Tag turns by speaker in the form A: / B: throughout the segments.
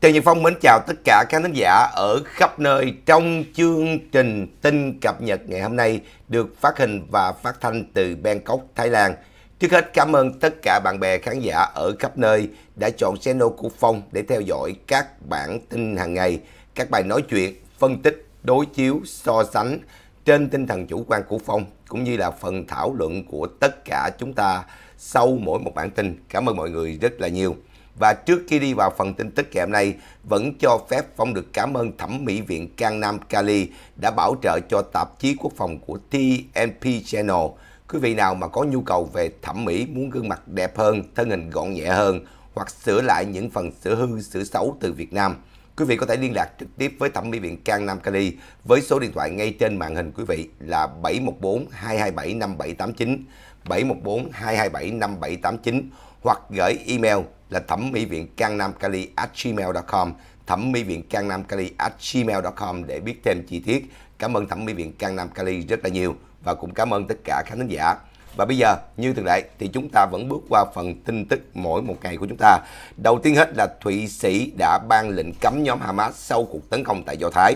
A: Trần Nhật Phong mến chào tất cả các khán giả ở khắp nơi trong chương trình tin cập nhật ngày hôm nay được phát hình và phát thanh từ Bangkok, Thái Lan. Trước hết cảm ơn tất cả bạn bè khán giả ở khắp nơi đã chọn channel của Phong để theo dõi các bản tin hàng ngày, các bài nói chuyện, phân tích, đối chiếu, so sánh trên tinh thần chủ quan của Phong cũng như là phần thảo luận của tất cả chúng ta sau mỗi một bản tin. Cảm ơn mọi người rất là nhiều. Và trước khi đi vào phần tin tức ngày hôm nay, vẫn cho phép Phong được cảm ơn Thẩm mỹ viện Cang Nam Cali đã bảo trợ cho tạp chí quốc phòng của TNP Channel. Quý vị nào mà có nhu cầu về thẩm mỹ, muốn gương mặt đẹp hơn, thân hình gọn nhẹ hơn, hoặc sửa lại những phần sửa hư, sửa xấu từ Việt Nam, quý vị có thể liên lạc trực tiếp với Thẩm mỹ viện Cang Nam Cali với số điện thoại ngay trên màn hình quý vị là 714 227 5789, 714 227 5789 hoặc gửi email là thẩm mỹ viện Nam Kali at gmail.com thẩm mỹ viện Nam Kali at gmail.com để biết thêm chi tiết. Cảm ơn thẩm mỹ viện Nam Kali rất là nhiều và cũng cảm ơn tất cả khán giả. Và bây giờ, như thường lệ thì chúng ta vẫn bước qua phần tin tức mỗi một ngày của chúng ta. Đầu tiên hết là Thụy Sĩ đã ban lệnh cấm nhóm Hamas sau cuộc tấn công tại Do Thái.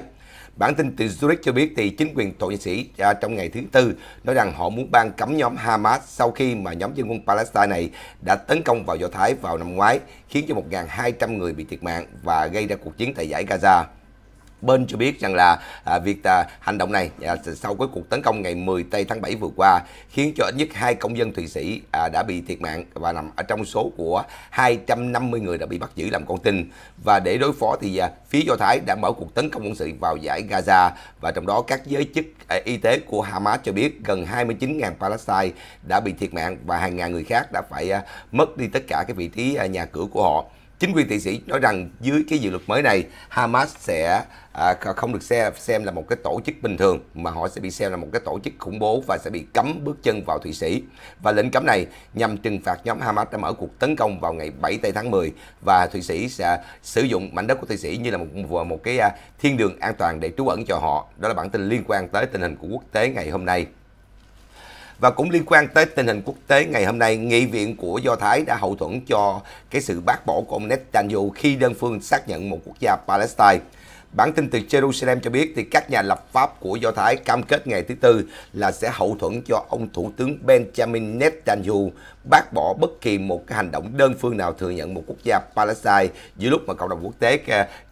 A: Bản tin từ Zurich cho biết thì chính quyền Thổ Nhĩ Sĩ à, trong ngày thứ Tư nói rằng họ muốn ban cấm nhóm Hamas sau khi mà nhóm dân quân Palestine này đã tấn công vào Do Thái vào năm ngoái, khiến cho 1.200 người bị thiệt mạng và gây ra cuộc chiến tại giải Gaza bên cho biết rằng là à, việc à, hành động này à, sau cái cuộc tấn công ngày 10 tây tháng 7 vừa qua khiến cho ít nhất hai công dân Thụy Sĩ à, đã bị thiệt mạng và nằm ở trong số của 250 người đã bị bắt giữ làm con tin và để đối phó thì à, phía Do Thái đã mở cuộc tấn công quân sự vào giải Gaza và trong đó các giới chức à, y tế của Hamas cho biết gần 29.000 Palestine đã bị thiệt mạng và hàng ngàn người khác đã phải à, mất đi tất cả cái vị trí à, nhà cửa của họ chính quyền Thụy Sĩ nói rằng dưới cái dự luật mới này Hamas sẽ à, không được xem xem là một cái tổ chức bình thường mà họ sẽ bị xem là một cái tổ chức khủng bố và sẽ bị cấm bước chân vào Thụy Sĩ. Và lệnh cấm này nhằm trừng phạt nhóm Hamas đã mở cuộc tấn công vào ngày 7 tây tháng 10 và Thụy Sĩ sẽ sử dụng mảnh đất của Thụy Sĩ như là một một, một cái à, thiên đường an toàn để trú ẩn cho họ. Đó là bản tin liên quan tới tình hình của quốc tế ngày hôm nay. Và cũng liên quan tới tình hình quốc tế ngày hôm nay, nghị viện của Do Thái đã hậu thuẫn cho cái sự bác bỏ của ông Netanyahu khi đơn phương xác nhận một quốc gia Palestine. Bản tin từ Jerusalem cho biết thì các nhà lập pháp của Do Thái cam kết ngày thứ Tư là sẽ hậu thuẫn cho ông Thủ tướng Benjamin Netanyahu bác bỏ bất kỳ một cái hành động đơn phương nào thừa nhận một quốc gia Palestine giữa lúc mà cộng đồng quốc tế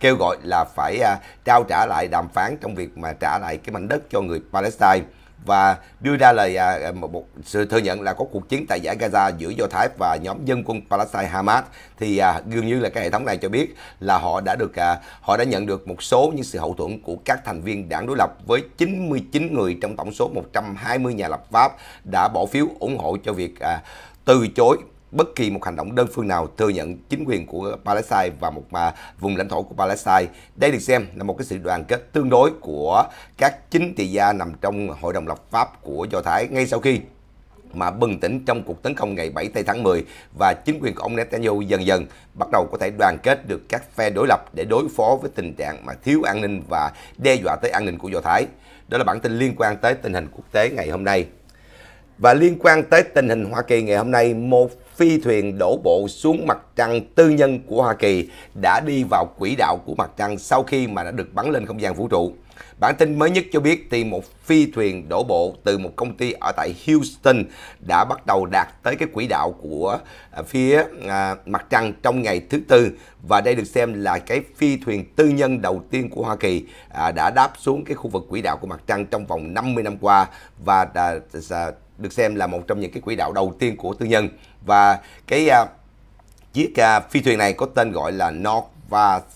A: kêu gọi là phải à, trao trả lại đàm phán trong việc mà trả lại cái mảnh đất cho người Palestine và đưa ra lời à, à, một, sự thừa nhận là có cuộc chiến tại giải Gaza giữa Do Thái và nhóm dân quân Palestine Hamas thì à, gần như là cái hệ thống này cho biết là họ đã được họ đã nhận được một số những sự hậu thuẫn của các thành viên đảng đối lập với 99 người trong tổng số 120 nhà lập pháp đã bỏ phiếu ủng hộ cho việc từ chối bất kỳ một hành động đơn phương nào thừa nhận chính quyền của Palestine và một vùng lãnh thổ của Palestine. Đây được xem là một cái sự đoàn kết tương đối của các chính trị gia nằm trong Hội đồng lập pháp của Do Thái ngay sau khi mà bừng tỉnh trong cuộc tấn công ngày 7 tây tháng 10 và chính quyền của ông Netanyahu dần dần bắt đầu có thể đoàn kết được các phe đối lập để đối phó với tình trạng mà thiếu an ninh và đe dọa tới an ninh của Do Thái. Đó là bản tin liên quan tới tình hình quốc tế ngày hôm nay. Và liên quan tới tình hình Hoa Kỳ ngày hôm nay, một phi thuyền đổ bộ xuống mặt trăng tư nhân của Hoa Kỳ đã đi vào quỹ đạo của mặt trăng sau khi mà đã được bắn lên không gian vũ trụ. Bản tin mới nhất cho biết thì một phi thuyền đổ bộ từ một công ty ở tại Houston đã bắt đầu đạt tới cái quỹ đạo của à, phía à, mặt trăng trong ngày thứ tư và đây được xem là cái phi thuyền tư nhân đầu tiên của Hoa Kỳ à, đã đáp xuống cái khu vực quỹ đạo của mặt trăng trong vòng 50 năm qua và đã, được xem là một trong những cái quỹ đạo đầu tiên của tư nhân và cái uh, chiếc uh, phi thuyền này có tên gọi là North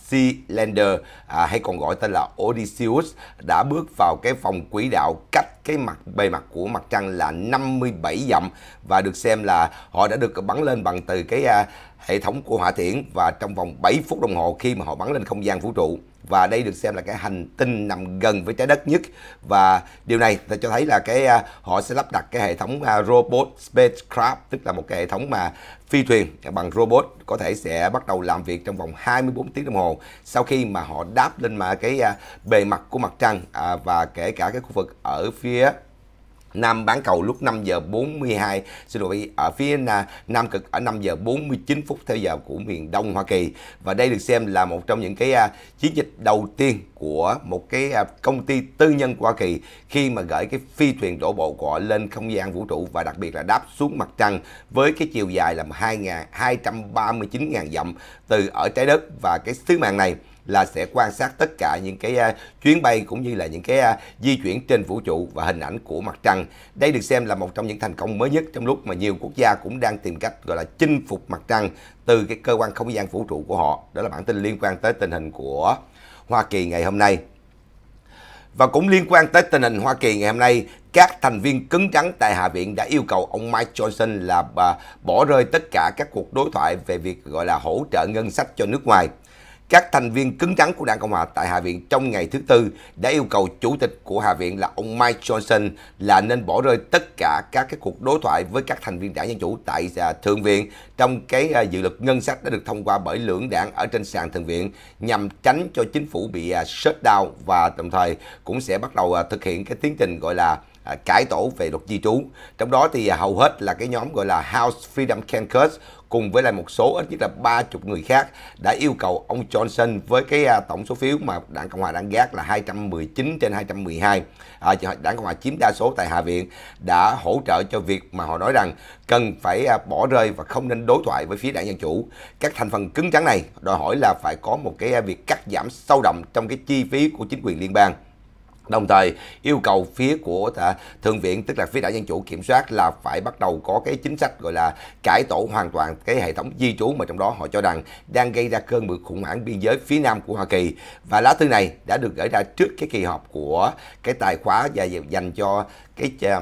A: Sea Lander à, hay còn gọi tên là Odysseus đã bước vào cái vòng quỹ đạo cách cái mặt bề mặt của mặt trăng là 57 dặm và được xem là họ đã được bắn lên bằng từ cái à, hệ thống của hỏa tiễn và trong vòng 7 phút đồng hồ khi mà họ bắn lên không gian vũ trụ và đây được xem là cái hành tinh nằm gần với trái đất nhất và điều này ta cho thấy là cái à, họ sẽ lắp đặt cái hệ thống à, robot spacecraft tức là một cái hệ thống mà phi thuyền bằng robot có thể sẽ bắt đầu làm việc trong vòng 24 tiếng đồng hồ sau khi mà họ đáp lên mà cái à, bề mặt của mặt trăng và kể cả cái khu vực ở phía Nam bán cầu lúc 5 giờ 42 xin lỗi ở phía Nam cực ở 5 giờ 49 phút theo giờ của miền Đông Hoa Kỳ và đây được xem là một trong những cái à, chiến dịch đầu tiên của một cái à, công ty tư nhân của Hoa Kỳ khi mà gửi cái phi thuyền đổ bộ của họ lên không gian vũ trụ và đặc biệt là đáp xuống mặt trăng với cái chiều dài là 2.239.000 dặm từ ở trái đất và cái sứ mạng này là sẽ quan sát tất cả những cái à, chuyến bay cũng như là những cái à, di chuyển trên vũ trụ và hình ảnh của mặt trăng. Đây được xem là một trong những thành công mới nhất trong lúc mà nhiều quốc gia cũng đang tìm cách gọi là chinh phục mặt trăng từ cái cơ quan không gian vũ trụ của họ. Đó là bản tin liên quan tới tình hình của Hoa Kỳ ngày hôm nay. Và cũng liên quan tới tình hình Hoa Kỳ ngày hôm nay, các thành viên cứng rắn tại Hạ viện đã yêu cầu ông Mike Johnson là à, bỏ rơi tất cả các cuộc đối thoại về việc gọi là hỗ trợ ngân sách cho nước ngoài các thành viên cứng rắn của đảng Cộng hòa tại Hạ viện trong ngày thứ Tư đã yêu cầu Chủ tịch của Hạ viện là ông Mike Johnson là nên bỏ rơi tất cả các cái cuộc đối thoại với các thành viên đảng Dân Chủ tại à, Thượng viện trong cái à, dự luật ngân sách đã được thông qua bởi lưỡng đảng ở trên sàn Thượng viện nhằm tránh cho chính phủ bị à, shutdown và đồng thời cũng sẽ bắt đầu thực hiện cái tiến trình gọi là À, cải tổ về luật di trú. Trong đó thì à, hầu hết là cái nhóm gọi là House Freedom Caucus cùng với lại một số ít nhất là ba chục người khác đã yêu cầu ông Johnson với cái à, tổng số phiếu mà đảng Cộng hòa đang gác là 219 trên 212 à, đảng Cộng hòa chiếm đa số tại Hạ viện đã hỗ trợ cho việc mà họ nói rằng cần phải bỏ rơi và không nên đối thoại với phía đảng Dân Chủ. Các thành phần cứng trắng này đòi hỏi là phải có một cái việc cắt giảm sâu động trong cái chi phí của chính quyền liên bang. Đồng thời yêu cầu phía của à, Thượng viện tức là phía đảng Dân Chủ kiểm soát là phải bắt đầu có cái chính sách gọi là cải tổ hoàn toàn cái hệ thống di trú mà trong đó họ cho rằng đang gây ra cơn bực khủng hoảng biên giới phía nam của Hoa Kỳ. Và lá thư này đã được gửi ra trước cái kỳ họp của cái tài khóa và dành cho cái à,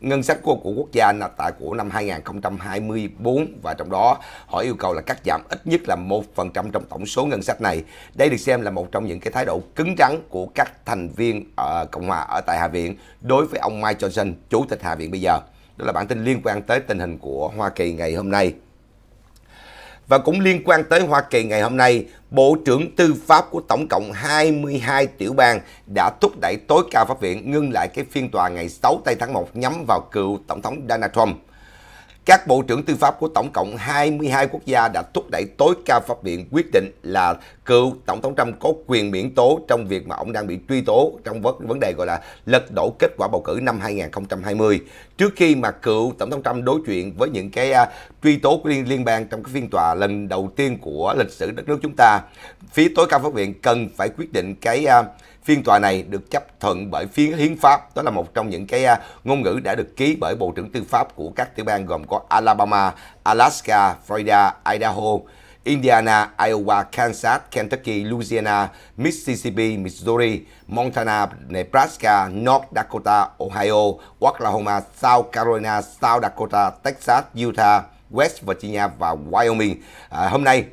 A: ngân sách của, của quốc gia là tại của năm 2024 và trong đó họ yêu cầu là cắt giảm ít nhất là 1% trong tổng số ngân sách này. Đây được xem là một trong những cái thái độ cứng rắn của các thành viên ở ờ, Cộng hòa ở tại Hạ viện đối với ông Mike Johnson, chủ tịch Hạ viện bây giờ. Đó là bản tin liên quan tới tình hình của Hoa Kỳ ngày hôm nay. Và cũng liên quan tới Hoa Kỳ ngày hôm nay, Bộ trưởng Tư pháp của tổng cộng 22 tiểu bang đã thúc đẩy tối cao pháp viện ngưng lại cái phiên tòa ngày 6 tây tháng 1 nhắm vào cựu Tổng thống Donald Trump. Các bộ trưởng tư pháp của tổng cộng 22 quốc gia đã thúc đẩy tối cao pháp viện quyết định là cựu tổng thống Trump có quyền miễn tố trong việc mà ông đang bị truy tố trong vấn đề gọi là lật đổ kết quả bầu cử năm 2020. Trước khi mà cựu tổng thống Trump đối chuyện với những cái uh, truy tố của liên, liên bang trong cái phiên tòa lần đầu tiên của lịch sử đất nước chúng ta, phía tối cao pháp viện cần phải quyết định cái uh, Phiên tòa này được chấp thuận bởi phiên hiến pháp, đó là một trong những cái à, ngôn ngữ đã được ký bởi Bộ trưởng Tư pháp của các tiểu bang gồm có Alabama, Alaska, Florida, Idaho, Indiana, Iowa, Kansas, Kentucky, Louisiana, Mississippi, Missouri, Montana, Nebraska, North Dakota, Ohio, Oklahoma, South Carolina, South Dakota, Texas, Utah, West Virginia và Wyoming. À, hôm nay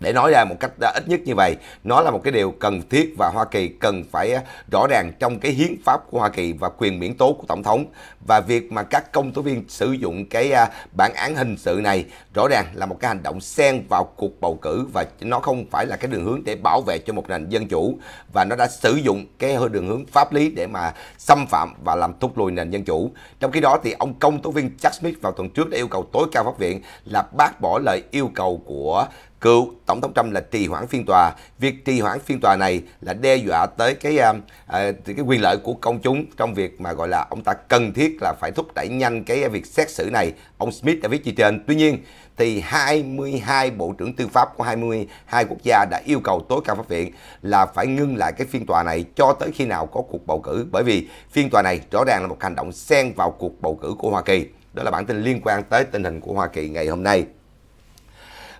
A: để nói ra một cách à, ít nhất như vậy nó là một cái điều cần thiết và Hoa Kỳ cần phải à, rõ ràng trong cái hiến pháp của Hoa Kỳ và quyền miễn tố của tổng thống và việc mà các công tố viên sử dụng cái à, bản án hình sự này rõ ràng là một cái hành động xen vào cuộc bầu cử và nó không phải là cái đường hướng để bảo vệ cho một nền dân chủ và nó đã sử dụng cái đường hướng pháp lý để mà xâm phạm và làm thúc lùi nền dân chủ trong khi đó thì ông công tố viên Chuck Smith vào tuần trước đã yêu cầu tối cao pháp viện là bác bỏ lời yêu cầu của cựu tổng thống Trump là trì hoãn phiên tòa. Việc trì hoãn phiên tòa này là đe dọa tới cái à, à cái quyền lợi của công chúng trong việc mà gọi là ông ta cần thiết là phải thúc đẩy nhanh cái việc xét xử này. Ông Smith đã viết chi trên. Tuy nhiên thì 22 bộ trưởng tư pháp của 22 quốc gia đã yêu cầu tối cao pháp viện là phải ngưng lại cái phiên tòa này cho tới khi nào có cuộc bầu cử bởi vì phiên tòa này rõ ràng là một hành động xen vào cuộc bầu cử của Hoa Kỳ. Đó là bản tin liên quan tới tình hình của Hoa Kỳ ngày hôm nay.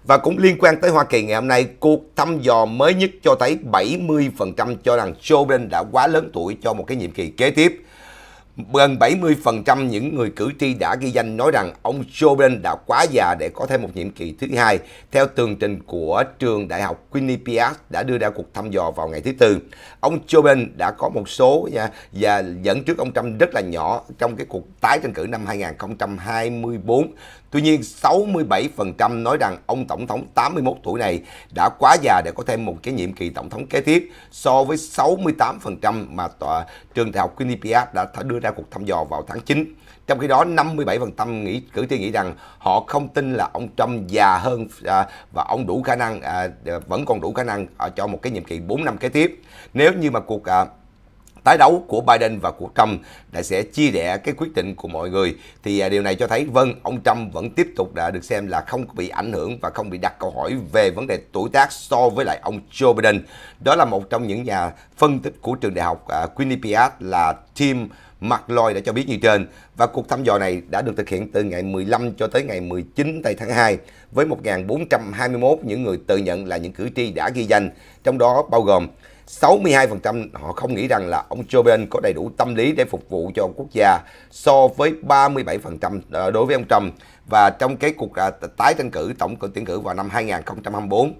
A: Và cũng liên quan tới Hoa Kỳ ngày hôm nay, cuộc thăm dò mới nhất cho thấy 70% cho rằng Joe Biden đã quá lớn tuổi cho một cái nhiệm kỳ kế tiếp gần 70% những người cử tri đã ghi danh nói rằng ông Joe Biden đã quá già để có thêm một nhiệm kỳ thứ hai, theo tường trình của trường đại học Quinnipiac đã đưa ra cuộc thăm dò vào ngày thứ tư. Ông Joe Biden đã có một số nha và dẫn trước ông Trump rất là nhỏ trong cái cuộc tái tranh cử năm 2024. Tuy nhiên, 67% nói rằng ông Tổng thống 81 tuổi này đã quá già để có thêm một cái nhiệm kỳ Tổng thống kế tiếp so với 68% mà tòa trường đại học Quinnipiac đã đưa ra ra cuộc thăm dò vào tháng 9. Trong khi đó, 57% nghĩ cử tri nghĩ rằng họ không tin là ông Trump già hơn à, và ông đủ khả năng à, à vẫn còn đủ khả năng à, cho một cái nhiệm kỳ 4 năm kế tiếp. Nếu như mà cuộc à, tái đấu của Biden và của Trump đã sẽ chia rẽ cái quyết định của mọi người thì à, điều này cho thấy vâng ông Trump vẫn tiếp tục đã được xem là không bị ảnh hưởng và không bị đặt câu hỏi về vấn đề tuổi tác so với lại ông Joe Biden đó là một trong những nhà phân tích của trường đại học à, Quinnipiac là Tim Mark Lloyd đã cho biết như trên và cuộc thăm dò này đã được thực hiện từ ngày 15 cho tới ngày 19 tây tháng 2 với 1.421 những người tự nhận là những cử tri đã ghi danh, trong đó bao gồm 62% họ không nghĩ rằng là ông Joe Biden có đầy đủ tâm lý để phục vụ cho quốc gia so với 37% ờ, đối với ông Trump và trong cái cuộc à, tái tranh cử tổng cử tuyển cử vào năm 2024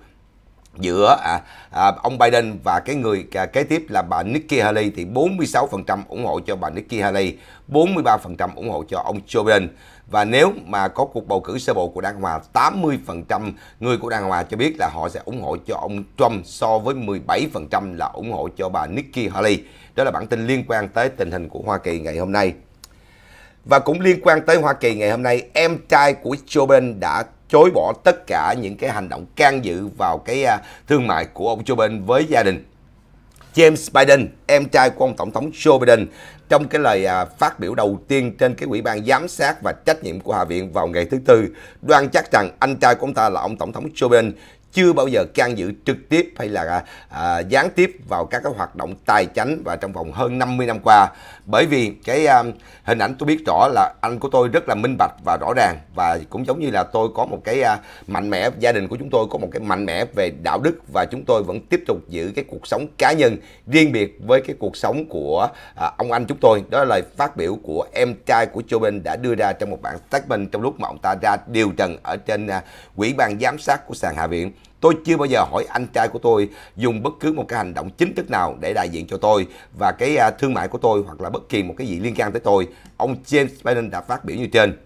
A: giữa à, à, ông Biden và cái người à, kế tiếp là bà Nikki Haley thì 46% ủng hộ cho bà Nikki Haley, 43% ủng hộ cho ông Joe Biden. Và nếu mà có cuộc bầu cử sơ bộ của Đảng Cộng Hòa, 80% người của Đảng Hòa cho biết là họ sẽ ủng hộ cho ông Trump so với 17% là ủng hộ cho bà Nikki Haley. Đó là bản tin liên quan tới tình hình của Hoa Kỳ ngày hôm nay. Và cũng liên quan tới Hoa Kỳ ngày hôm nay, em trai của Joe Biden đã chối bỏ tất cả những cái hành động can dự vào cái à, thương mại của ông Joe Biden với gia đình. James Biden, em trai của ông Tổng thống Joe Biden, trong cái lời à, phát biểu đầu tiên trên cái ủy ban giám sát và trách nhiệm của Hạ viện vào ngày thứ Tư, đoan chắc rằng anh trai của ông ta là ông Tổng thống Joe Biden chưa bao giờ can dự trực tiếp hay là à, gián tiếp vào các cái hoạt động tài chánh và trong vòng hơn 50 năm qua bởi vì cái à, hình ảnh tôi biết rõ là anh của tôi rất là minh bạch và rõ ràng và cũng giống như là tôi có một cái à, mạnh mẽ gia đình của chúng tôi có một cái mạnh mẽ về đạo đức và chúng tôi vẫn tiếp tục giữ cái cuộc sống cá nhân riêng biệt với cái cuộc sống của à, ông anh chúng tôi đó là lời phát biểu của em trai của Joe Biden đã đưa ra trong một bản statement trong lúc mà ông ta ra điều trần ở trên à, quỹ ban giám sát của sàn hạ viện Tôi chưa bao giờ hỏi anh trai của tôi dùng bất cứ một cái hành động chính thức nào để đại diện cho tôi và cái à, thương mại của tôi hoặc là bất kỳ một cái gì liên quan tới tôi. Ông James Biden đã phát biểu như trên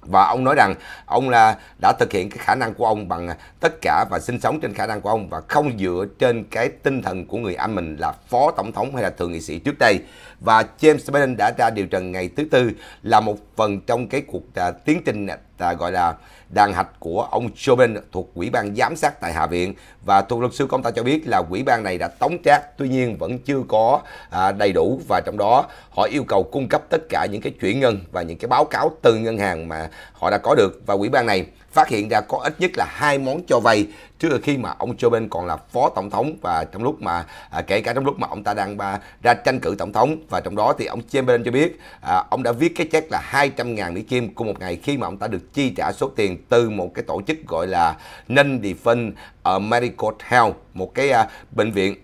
A: và ông nói rằng ông là đã thực hiện cái khả năng của ông bằng tất cả và sinh sống trên khả năng của ông và không dựa trên cái tinh thần của người anh mình là phó tổng thống hay là thượng nghị sĩ trước đây và James Biden đã ra điều trần ngày thứ tư là một phần trong cái cuộc à, tiến trình à, gọi là đàn hạch của ông Joe thuộc quỹ ban Giám sát tại Hạ viện và thuộc luật sư công ta cho biết là quỹ ban này đã tống trác tuy nhiên vẫn chưa có à, đầy đủ và trong đó họ yêu cầu cung cấp tất cả những cái chuyển ngân và những cái báo cáo từ ngân hàng mà họ đã có được và quỹ ban này phát hiện ra có ít nhất là hai món cho vay trước khi mà ông Joe Biden còn là phó tổng thống và trong lúc mà à, kể cả trong lúc mà ông ta đang ba, à, ra tranh cử tổng thống và trong đó thì ông Joe Biden cho biết à, ông đã viết cái check là 200.000 Mỹ Kim của một ngày khi mà ông ta được chi trả số tiền từ một cái tổ chức gọi là Non Defense Medical Health một cái à, bệnh viện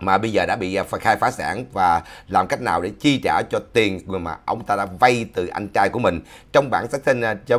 A: mà bây giờ đã bị à, khai phá sản và làm cách nào để chi trả cho tiền mà ông ta đã vay từ anh trai của mình trong bản xác trên à, cho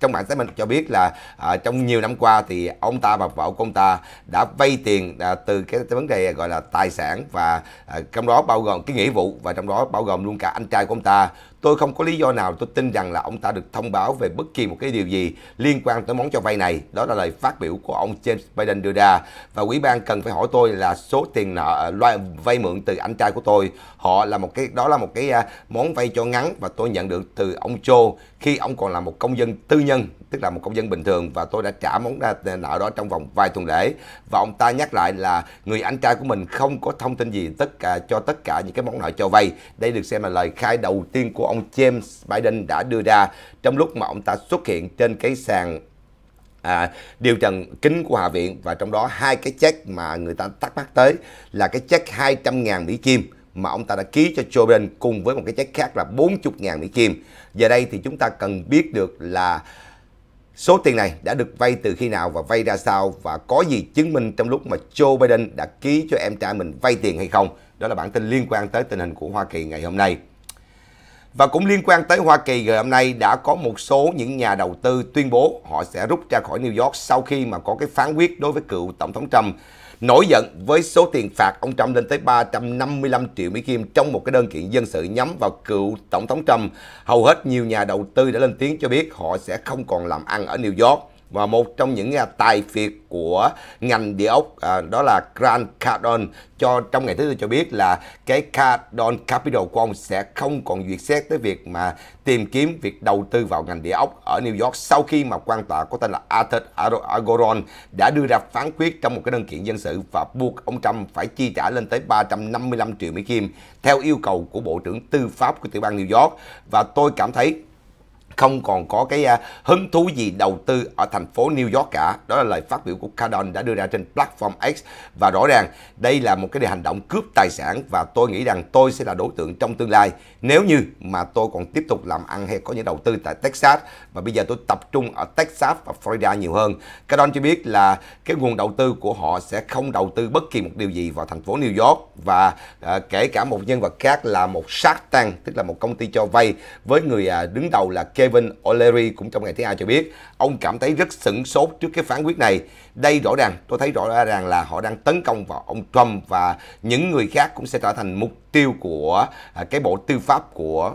A: trong bản statement cho biết là à, trong nhiều năm qua thì ông ta và vợ của ông ta đã vay tiền à, từ cái, cái vấn đề gọi là tài sản và à, trong đó bao gồm cái nghĩa vụ và trong đó bao gồm luôn cả anh trai của ông ta Tôi không có lý do nào tôi tin rằng là ông ta được thông báo về bất kỳ một cái điều gì liên quan tới món cho vay này. Đó là lời phát biểu của ông James Biden đưa ra. Và ủy ban cần phải hỏi tôi là số tiền nợ à, loại vay mượn từ anh trai của tôi. Họ là một cái đó là một cái à, món vay cho ngắn và tôi nhận được từ ông Joe khi ông còn là một công dân tư nhân tức là một công dân bình thường và tôi đã trả món à, nợ đó trong vòng vài tuần lễ và ông ta nhắc lại là người anh trai của mình không có thông tin gì tất cả cho tất cả những cái món nợ cho vay đây được xem là lời khai đầu tiên của ông James Biden đã đưa ra trong lúc mà ông ta xuất hiện trên cái sàn à, điều trần kính của Hạ viện và trong đó hai cái check mà người ta thắc mắc tới là cái check 200.000 Mỹ Kim mà ông ta đã ký cho Joe Biden cùng với một cái check khác là 40.000 Mỹ Kim. Giờ đây thì chúng ta cần biết được là Số tiền này đã được vay từ khi nào và vay ra sao và có gì chứng minh trong lúc mà Joe Biden đã ký cho em trai mình vay tiền hay không? Đó là bản tin liên quan tới tình hình của Hoa Kỳ ngày hôm nay. Và cũng liên quan tới Hoa Kỳ ngày hôm nay đã có một số những nhà đầu tư tuyên bố họ sẽ rút ra khỏi New York sau khi mà có cái phán quyết đối với cựu Tổng thống Trump nổi giận với số tiền phạt ông Trump lên tới 355 triệu Mỹ Kim trong một cái đơn kiện dân sự nhắm vào cựu Tổng thống Trump. Hầu hết nhiều nhà đầu tư đã lên tiếng cho biết họ sẽ không còn làm ăn ở New York và một trong những à, tài phiệt của ngành địa ốc à, đó là Grant Cardone cho trong ngày thứ tư cho biết là cái Cardone Capital của ông sẽ không còn duyệt xét tới việc mà tìm kiếm việc đầu tư vào ngành địa ốc ở New York sau khi mà quan tòa có tên là Arthur Agoron đã đưa ra phán quyết trong một cái đơn kiện dân sự và buộc ông Trump phải chi trả lên tới 355 triệu Mỹ Kim theo yêu cầu của Bộ trưởng Tư pháp của tiểu bang New York và tôi cảm thấy không còn có cái à, hứng thú gì đầu tư ở thành phố New York cả. Đó là lời phát biểu của Cardone đã đưa ra trên platform X và rõ ràng đây là một cái hành động cướp tài sản và tôi nghĩ rằng tôi sẽ là đối tượng trong tương lai nếu như mà tôi còn tiếp tục làm ăn hay có những đầu tư tại Texas và bây giờ tôi tập trung ở Texas và Florida nhiều hơn. Cardone cho biết là cái nguồn đầu tư của họ sẽ không đầu tư bất kỳ một điều gì vào thành phố New York và à, kể cả một nhân vật khác là một Shark Tank tức là một công ty cho vay với người à, đứng đầu là Kevin O'Leary cũng trong ngày thứ hai cho biết ông cảm thấy rất sửng sốt trước cái phán quyết này. Đây rõ ràng, tôi thấy rõ ràng là họ đang tấn công vào ông Trump và những người khác cũng sẽ trở thành mục tiêu của à, cái bộ tư pháp của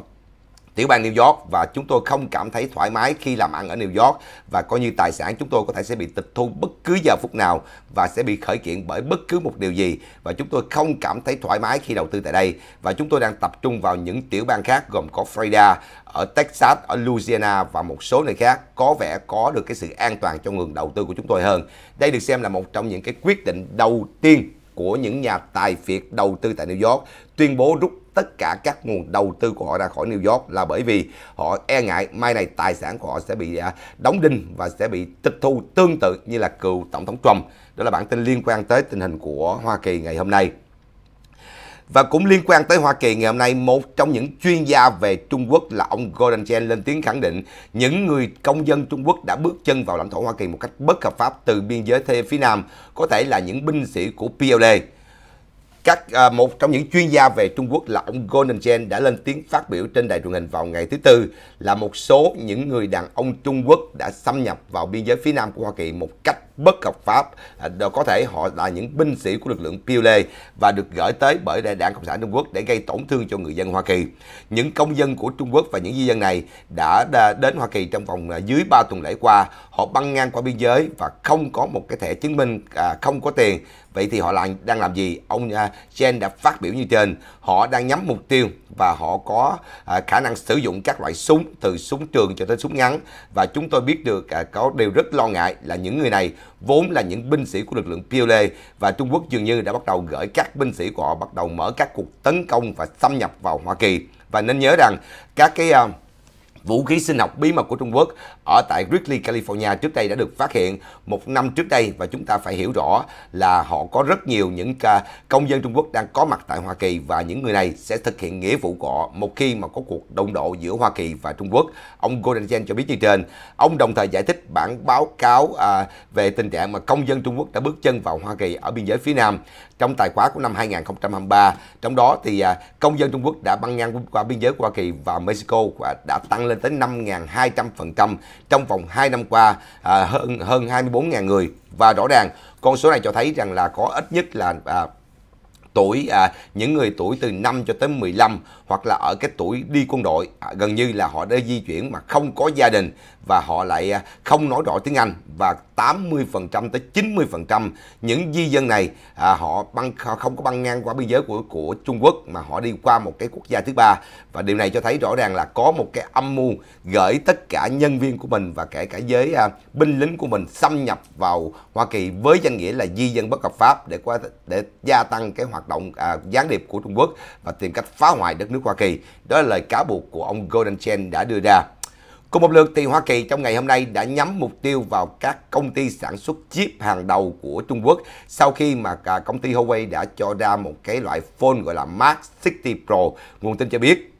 A: tiểu bang New York và chúng tôi không cảm thấy thoải mái khi làm ăn ở New York và coi như tài sản chúng tôi có thể sẽ bị tịch thu bất cứ giờ phút nào và sẽ bị khởi kiện bởi bất cứ một điều gì và chúng tôi không cảm thấy thoải mái khi đầu tư tại đây và chúng tôi đang tập trung vào những tiểu bang khác gồm có Florida, ở Texas, ở Louisiana và một số nơi khác có vẻ có được cái sự an toàn cho nguồn đầu tư của chúng tôi hơn. Đây được xem là một trong những cái quyết định đầu tiên của những nhà tài phiệt đầu tư tại New York tuyên bố rút tất cả các nguồn đầu tư của họ ra khỏi New York là bởi vì họ e ngại mai này tài sản của họ sẽ bị à, đóng đinh và sẽ bị tịch thu tương tự như là cựu Tổng thống Trump. Đó là bản tin liên quan tới tình hình của Hoa Kỳ ngày hôm nay. Và cũng liên quan tới Hoa Kỳ ngày hôm nay, một trong những chuyên gia về Trung Quốc là ông Gordon Chen lên tiếng khẳng định những người công dân Trung Quốc đã bước chân vào lãnh thổ Hoa Kỳ một cách bất hợp pháp từ biên giới phía Nam có thể là những binh sĩ của PLA các à, một trong những chuyên gia về Trung Quốc là ông Golden Chen đã lên tiếng phát biểu trên đài truyền hình vào ngày thứ tư là một số những người đàn ông Trung Quốc đã xâm nhập vào biên giới phía nam của Hoa Kỳ một cách bất hợp pháp à, đều có thể họ là những binh sĩ của lực lượng Pule và được gửi tới bởi đảng cộng sản Trung Quốc để gây tổn thương cho người dân Hoa Kỳ. Những công dân của Trung Quốc và những di dân này đã đến Hoa Kỳ trong vòng à, dưới 3 tuần lễ qua, họ băng ngang qua biên giới và không có một cái thẻ chứng minh à, không có tiền. Vậy thì họ là, đang làm gì? Ông à, Jen đã phát biểu như trên, họ đang nhắm mục tiêu và họ có khả năng sử dụng các loại súng từ súng trường cho tới súng ngắn và chúng tôi biết được có điều rất lo ngại là những người này vốn là những binh sĩ của lực lượng PLA và Trung Quốc dường như đã bắt đầu gửi các binh sĩ của họ bắt đầu mở các cuộc tấn công và xâm nhập vào Hoa Kỳ. Và nên nhớ rằng các cái uh, Vũ khí sinh học bí mật của Trung Quốc ở tại Wrigley, California trước đây đã được phát hiện một năm trước đây và chúng ta phải hiểu rõ là họ có rất nhiều những công dân Trung Quốc đang có mặt tại Hoa Kỳ và những người này sẽ thực hiện nghĩa vụ của họ một khi mà có cuộc động độ giữa Hoa Kỳ và Trung Quốc. Ông Gordon Chen cho biết như trên. Ông đồng thời giải thích bản báo cáo à, về tình trạng mà công dân Trung Quốc đã bước chân vào Hoa Kỳ ở biên giới phía Nam trong tài khoá của năm 2023. Trong đó thì à, công dân Trung Quốc đã băng ngang qua biên giới Hoa Kỳ và Mexico và đã tăng lên lên tới 5.200% trong vòng 2 năm qua à, hơn hơn 24.000 người và rõ ràng con số này cho thấy rằng là có ít nhất là à, tuổi à, những người tuổi từ 5 cho tới 15 hoặc là ở cái tuổi đi quân đội à, gần như là họ đã di chuyển mà không có gia đình và họ lại à, không nói rõ tiếng Anh và 80% tới 90% những di dân này à, họ băng không có băng ngang qua biên giới của của Trung Quốc mà họ đi qua một cái quốc gia thứ ba và điều này cho thấy rõ ràng là có một cái âm mưu gửi tất cả nhân viên của mình và kể cả giới binh lính của mình xâm nhập vào Hoa Kỳ với danh nghĩa là di dân bất hợp pháp để qua để gia tăng cái hoạt động à, gián điệp của Trung Quốc và tìm cách phá hoại đất nước nước Hoa Kỳ. Đó là lời cáo buộc của ông Golden Chen đã đưa ra. Cùng một lượt thì Hoa Kỳ trong ngày hôm nay đã nhắm mục tiêu vào các công ty sản xuất chip hàng đầu của Trung Quốc sau khi mà cả công ty Huawei đã cho ra một cái loại phone gọi là Max 60 Pro. Nguồn tin cho biết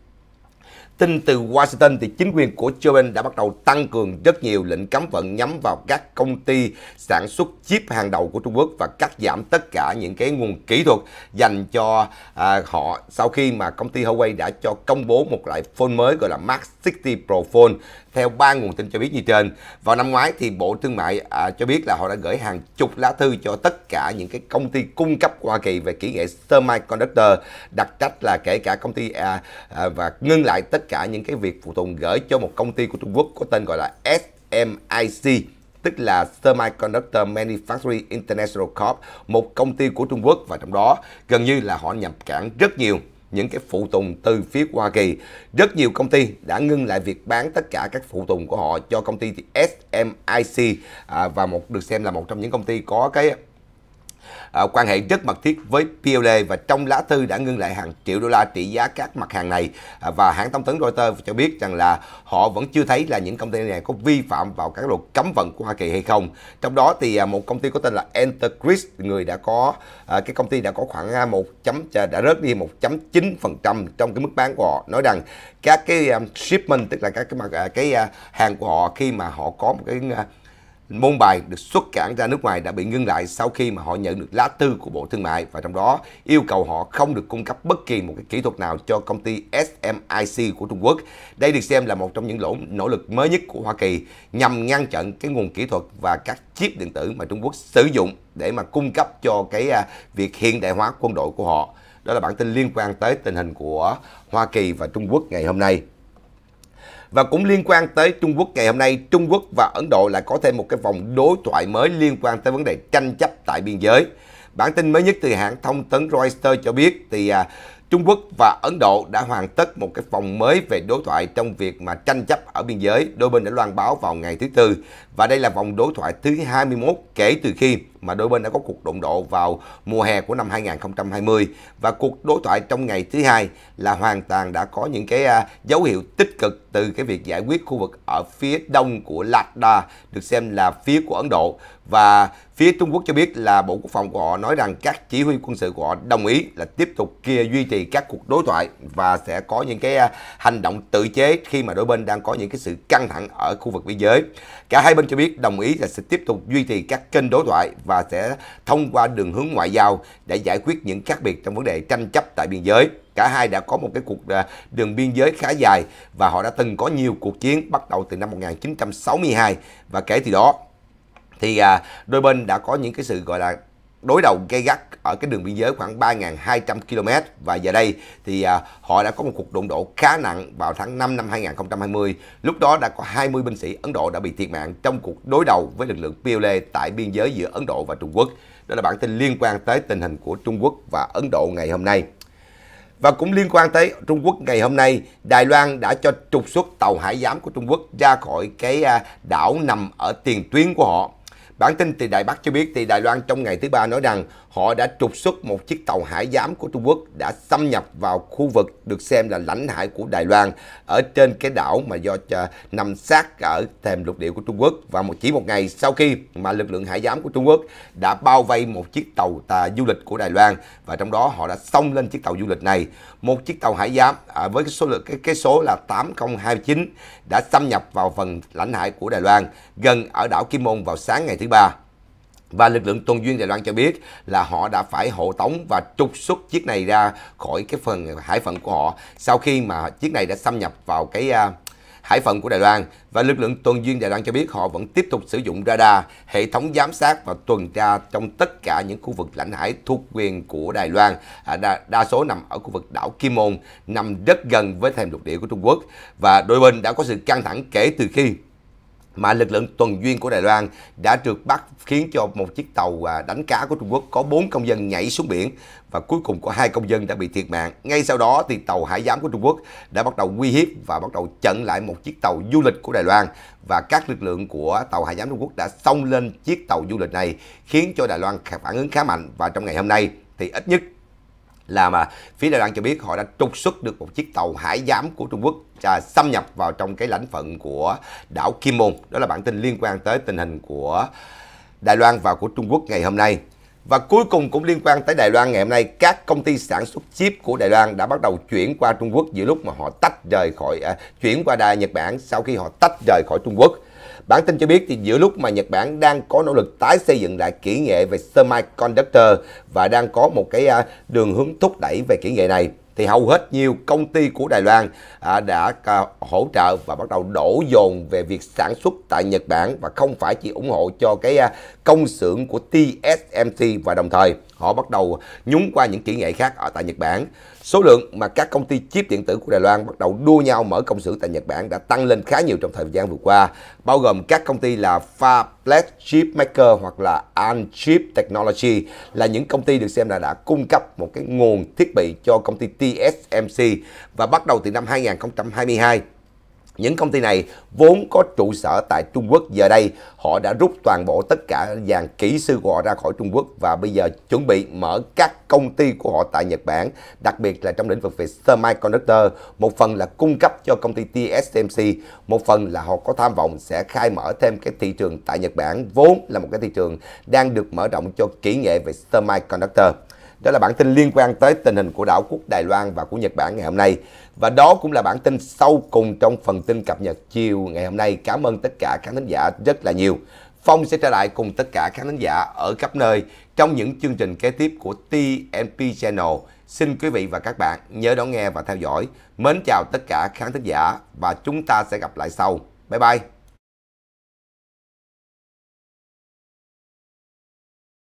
A: Tin từ Washington thì chính quyền của Joe Biden đã bắt đầu tăng cường rất nhiều lệnh cấm vận nhắm vào các công ty sản xuất chip hàng đầu của Trung Quốc và cắt giảm tất cả những cái nguồn kỹ thuật dành cho à, họ sau khi mà công ty Huawei đã cho công bố một loại phone mới gọi là Max 60 Pro Phone theo ba nguồn tin cho biết như trên, vào năm ngoái thì Bộ Thương mại à, cho biết là họ đã gửi hàng chục lá thư cho tất cả những cái công ty cung cấp Hoa Kỳ về kỹ nghệ semiconductor, đặc trách là kể cả công ty à, à, và ngưng lại tất cả những cái việc phụ tùng gửi cho một công ty của Trung Quốc có tên gọi là SMIC tức là Semiconductor Manufacturing International Corp, một công ty của Trung Quốc và trong đó gần như là họ nhập cảng rất nhiều những cái phụ tùng từ phía Hoa Kỳ. Rất nhiều công ty đã ngưng lại việc bán tất cả các phụ tùng của họ cho công ty SMIC à, và một được xem là một trong những công ty có cái Ờ, quan hệ rất mật thiết với PLA và trong lá thư đã ngưng lại hàng triệu đô la trị giá các mặt hàng này ờ, và hãng thông tấn Reuters cho biết rằng là họ vẫn chưa thấy là những công ty này có vi phạm vào các luật cấm vận của Hoa Kỳ hay không. Trong đó thì ờ, một công ty có tên là Entergris người đã có cái công ty đã có khoảng 1 chấm đã rớt đi 1.9% trong cái mức bán của họ nói rằng các cái shipment tức là các cái, mặt cái hàng của họ khi mà họ có một cái môn bài được xuất cảng ra nước ngoài đã bị ngưng lại sau khi mà họ nhận được lá thư của Bộ Thương mại và trong đó yêu cầu họ không được cung cấp bất kỳ một cái kỹ thuật nào cho công ty SMIC của Trung Quốc. Đây được xem là một trong những lỗ nỗ lực mới nhất của Hoa Kỳ nhằm ngăn chặn cái nguồn kỹ thuật và các chip điện tử mà Trung Quốc sử dụng để mà cung cấp cho cái à, việc hiện đại hóa quân đội của họ. Đó là bản tin liên quan tới tình hình của Hoa Kỳ và Trung Quốc ngày hôm nay. Và cũng liên quan tới Trung Quốc ngày hôm nay, Trung Quốc và Ấn Độ lại có thêm một cái vòng đối thoại mới liên quan tới vấn đề tranh chấp tại biên giới. Bản tin mới nhất từ hãng thông tấn Reuters cho biết thì à, Trung Quốc và Ấn Độ đã hoàn tất một cái vòng mới về đối thoại trong việc mà tranh chấp ở biên giới, đôi bên đã loan báo vào ngày thứ Tư. Và đây là vòng đối thoại thứ 21 kể từ khi mà đôi bên đã có cuộc đụng độ vào mùa hè của năm 2020. Và cuộc đối thoại trong ngày thứ hai là hoàn toàn đã có những cái à, dấu hiệu tích cực từ cái việc giải quyết khu vực ở phía đông của Ladakh được xem là phía của Ấn Độ và phía Trung Quốc cho biết là Bộ Quốc phòng của họ nói rằng các chỉ huy quân sự của họ đồng ý là tiếp tục kia duy trì các cuộc đối thoại và sẽ có những cái à, hành động tự chế khi mà đôi bên đang có những cái sự căng thẳng ở khu vực biên giới. Cả hai bên cho biết đồng ý là sẽ tiếp tục duy trì các kênh đối thoại và sẽ thông qua đường hướng ngoại giao để giải quyết những khác biệt trong vấn đề tranh chấp tại biên giới. Cả hai đã có một cái cuộc à, đường biên giới khá dài và họ đã từng có nhiều cuộc chiến bắt đầu từ năm 1962 và kể từ đó thì à, đôi bên đã có những cái sự gọi là đối đầu gay gắt ở cái đường biên giới khoảng 3.200 km và giờ đây thì à, họ đã có một cuộc đụng độ khá nặng vào tháng 5 năm 2020. Lúc đó đã có 20 binh sĩ Ấn Độ đã bị thiệt mạng trong cuộc đối đầu với lực lượng PLA e tại biên giới giữa Ấn Độ và Trung Quốc. Đó là bản tin liên quan tới tình hình của Trung Quốc và Ấn Độ ngày hôm nay. Và cũng liên quan tới Trung Quốc ngày hôm nay, Đài Loan đã cho trục xuất tàu hải giám của Trung Quốc ra khỏi cái à, đảo nằm ở tiền tuyến của họ. Bản tin từ Đài Bắc cho biết thì Đài Loan trong ngày thứ ba nói rằng họ đã trục xuất một chiếc tàu hải giám của Trung Quốc đã xâm nhập vào khu vực được xem là lãnh hải của Đài Loan ở trên cái đảo mà do à, nằm sát ở thềm lục địa của Trung Quốc và một chỉ một ngày sau khi mà lực lượng hải giám của Trung Quốc đã bao vây một chiếc tàu tà du lịch của Đài Loan và trong đó họ đã xông lên chiếc tàu du lịch này một chiếc tàu hải giám à, với cái số lượng cái, cái số là 8029 đã xâm nhập vào phần lãnh hải của Đài Loan gần ở đảo Kim Môn vào sáng ngày thứ ba và lực lượng tuần duyên Đài Loan cho biết là họ đã phải hộ tống và trục xuất chiếc này ra khỏi cái phần hải phận của họ sau khi mà chiếc này đã xâm nhập vào cái uh, hải phận của Đài Loan và lực lượng tuần duyên Đài Loan cho biết họ vẫn tiếp tục sử dụng radar, hệ thống giám sát và tuần tra trong tất cả những khu vực lãnh hải thuộc quyền của Đài Loan, à, đa, đa số nằm ở khu vực đảo Kim Môn, nằm rất gần với thềm lục địa của Trung Quốc và đôi bên đã có sự căng thẳng kể từ khi mà lực lượng tuần duyên của Đài Loan đã trượt bắt khiến cho một chiếc tàu à, đánh cá của Trung Quốc có 4 công dân nhảy xuống biển và cuối cùng có hai công dân đã bị thiệt mạng. Ngay sau đó thì tàu hải giám của Trung Quốc đã bắt đầu uy hiếp và bắt đầu chặn lại một chiếc tàu du lịch của Đài Loan và các lực lượng của tàu hải giám Trung Quốc đã xông lên chiếc tàu du lịch này khiến cho Đài Loan phản ứng khá mạnh và trong ngày hôm nay thì ít nhất là mà phía Đài Loan cho biết họ đã trục xuất được một chiếc tàu hải giám của Trung Quốc à, xâm nhập vào trong cái lãnh phận của đảo Kim Môn. Đó là bản tin liên quan tới tình hình của Đài Loan và của Trung Quốc ngày hôm nay. Và cuối cùng cũng liên quan tới Đài Loan ngày hôm nay, các công ty sản xuất chip của Đài Loan đã bắt đầu chuyển qua Trung Quốc giữa lúc mà họ tách rời khỏi, à, chuyển qua Đài Nhật Bản sau khi họ tách rời khỏi Trung Quốc. Bản tin cho biết thì giữa lúc mà Nhật Bản đang có nỗ lực tái xây dựng lại kỹ nghệ về semiconductor và đang có một cái à, đường hướng thúc đẩy về kỹ nghệ này thì hầu hết nhiều công ty của Đài Loan à, đã à, hỗ trợ và bắt đầu đổ dồn về việc sản xuất tại Nhật Bản và không phải chỉ ủng hộ cho cái công xưởng của TSMC và đồng thời họ bắt đầu nhúng qua những kỹ nghệ khác ở tại Nhật Bản. Số lượng mà các công ty chip điện tử của Đài Loan bắt đầu đua nhau mở công xưởng tại Nhật Bản đã tăng lên khá nhiều trong thời gian vừa qua, bao gồm các công ty là Fabless Chip Maker hoặc là Anchip Technology là những công ty được xem là đã cung cấp một cái nguồn thiết bị cho công ty TSMC và bắt đầu từ năm 2022 những công ty này vốn có trụ sở tại Trung Quốc giờ đây họ đã rút toàn bộ tất cả dàn kỹ sư của họ ra khỏi Trung Quốc và bây giờ chuẩn bị mở các công ty của họ tại Nhật Bản, đặc biệt là trong lĩnh vực về semiconductor, một phần là cung cấp cho công ty TSMC, một phần là họ có tham vọng sẽ khai mở thêm cái thị trường tại Nhật Bản vốn là một cái thị trường đang được mở rộng cho kỹ nghệ về semiconductor. Đó là bản tin liên quan tới tình hình của đảo quốc Đài Loan và của Nhật Bản ngày hôm nay. Và đó cũng là bản tin sau cùng trong phần tin cập nhật chiều ngày hôm nay. Cảm ơn tất cả các khán giả rất là nhiều. Phong sẽ trở lại cùng tất cả các khán giả ở khắp nơi trong những chương trình kế tiếp của TNP Channel. Xin quý vị và các bạn nhớ đón nghe và theo dõi. Mến chào tất cả khán thính giả và chúng ta sẽ gặp lại sau. Bye bye!